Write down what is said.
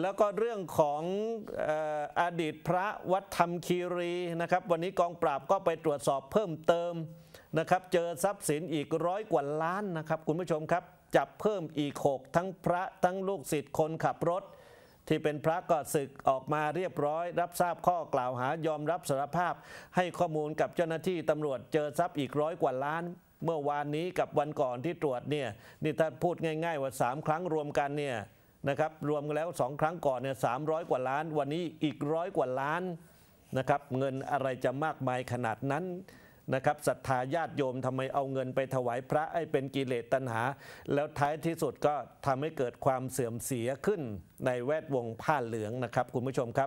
แล้วก็เรื่องของอดีตพระวัดธรรมคีรีนะครับ วันนี้กองปราบก็ไปตรวจสอบเพิ่มเติมนะครับเจอทรัพย์สินอีกร้อยกว่าล้านนะครับ คุณผู้ชมครับจับเพิ่มอีกหกทั้งพระทั้งลูกศิษย์คนขับรถ ที่เป็นพระก็ศึกออกมาเรียบร้อย รับทราบข้อกล่าวหายอมรับสารภาพ ให้ข้อมูลกับเจ้าหน้าที่ตำรวจเจอทรัพย์อีกร้อยกว่าล้าน เมื่อวานนี้กับวันก่อนที่ตรวจเนี่ยนี่ถ้าพูดง่ายๆว่า3ครั้งรวมกันเนี่ยนะครับรวมกันแล้ว 2 ครั้งก่อนเนี่ยสามกว่าล้านวันนี้อีกร้อยกว่าล้านนะครับเงินอะไรจะมากมายขนาดนั้นนะครับศรัทธาญาติโยมทำไมเอาเงินไปถวายพระให้เป็นกิเลสตัณหา แล้วท้ายที่สุดก็ทำให้เกิดความเสื่อมเสียขึ้นในแวดวงผ้าเหลืองนะครับคุณผู้ชมครับ